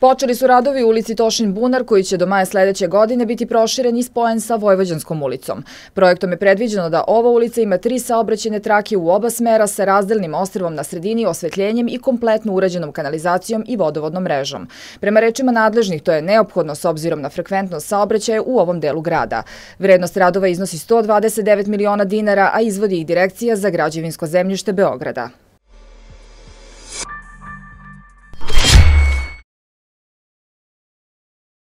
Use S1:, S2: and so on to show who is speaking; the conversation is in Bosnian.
S1: Počeli su radovi u ulici Tošin Bunar koji će do maja sljedeće godine biti proširen i spojen sa Vojvođanskom ulicom. Projektom je predviđeno da ova ulica ima tri saobraćene trake u oba smera sa razdelnim ostrvom na sredini, osvetljenjem i kompletno urađenom kanalizacijom i vodovodnom mrežom. Prema rečima nadležnih, to je neophodno s obzirom na frekventnost saobraćaja u ovom delu grada. Vrednost radova iznosi 129 miliona dinara, a izvodi ih direkcija za građevinsko zemljište Beograda.